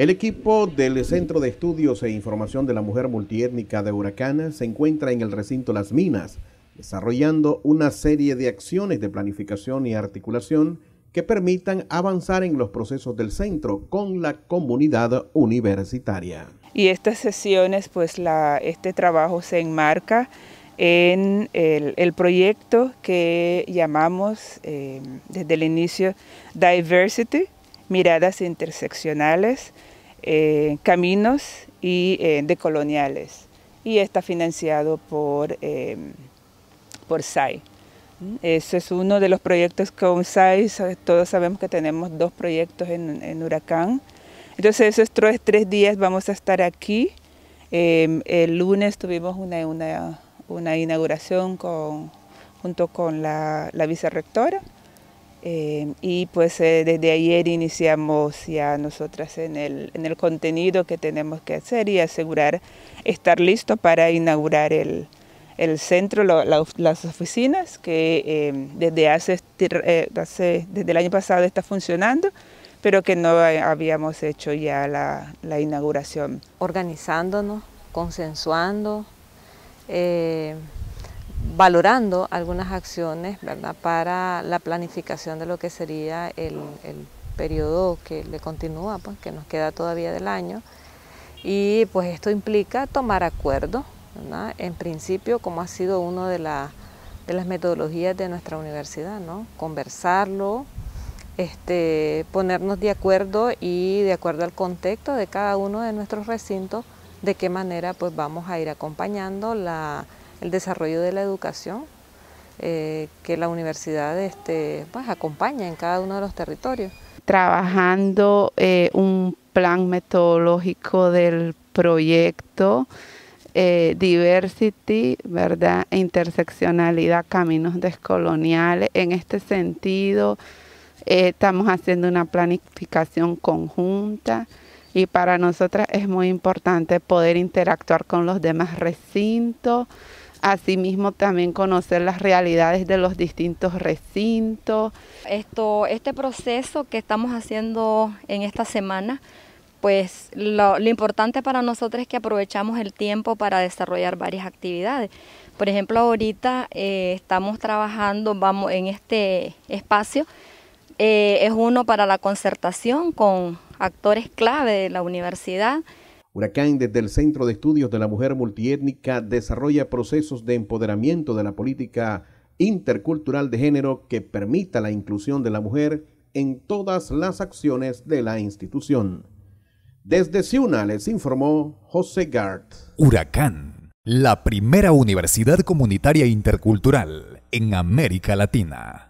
El equipo del Centro de Estudios e Información de la Mujer Multiétnica de Huracán se encuentra en el recinto Las Minas, desarrollando una serie de acciones de planificación y articulación que permitan avanzar en los procesos del centro con la comunidad universitaria. Y estas sesiones, pues este trabajo se enmarca en el, proyecto que llamamos eh, desde el inicio Diversity, miradas interseccionales, eh, caminos y eh, decoloniales. Y está financiado por, em, por SAI. Ese es uno de los proyectos con SAI. Todos sabemos que tenemos dos proyectos en, Huracán. Entonces esos tres, tres, días vamos a estar aquí. Em, el lunes tuvimos una, inauguración con, junto con la, la vicerrectora eh, y pues eh, desde ayer iniciamos ya nosotras en el, en el, contenido que tenemos que hacer y asegurar estar listo para inaugurar el, el centro, las oficinas que eh, desde hace, este hace, desde el año pasado está funcionando pero que no habíamos hecho ya la, la inauguración. Organizándonos, consensuando, valorando algunas acciones para la planificación de lo que sería el, periodo que le continúa, pues, que nos queda todavía del año. Y pues esto implica tomar acuerdo en principio como ha sido una de, las metodologías de nuestra universidad, conversarlo, este, ponernos de acuerdo y de acuerdo al contexto de cada uno de nuestros recintos, de qué manera pues vamos a ir acompañando la el desarrollo de la educación eh, que la universidad este, pues, acompaña en cada uno de los territorios. Trabajando eh, un plan metodológico del proyecto eh, Diversity, ¿verdad? E interseccionalidad, caminos descoloniales. En este sentido, estamos haciendo una planificación conjunta y para nosotras es muy importante poder interactuar con los demás recintos asimismo también conocer las realidades de los distintos recintos. Esto, este proceso que estamos haciendo en esta semana, pues lo, importante para nosotros es que aprovechamos el tiempo para desarrollar varias actividades. Por ejemplo, ahorita eh, estamos trabajando, vamos en este espacio, eh, es uno para la concertación con actores clave de la universidad, Huracán, desde el Centro de Estudios de la Mujer Multiétnica, desarrolla procesos de empoderamiento de la política intercultural de género que permita la inclusión de la mujer en todas las acciones de la institución. Desde Ciuna les informó José Gart. Huracán, la primera universidad comunitaria intercultural en América Latina.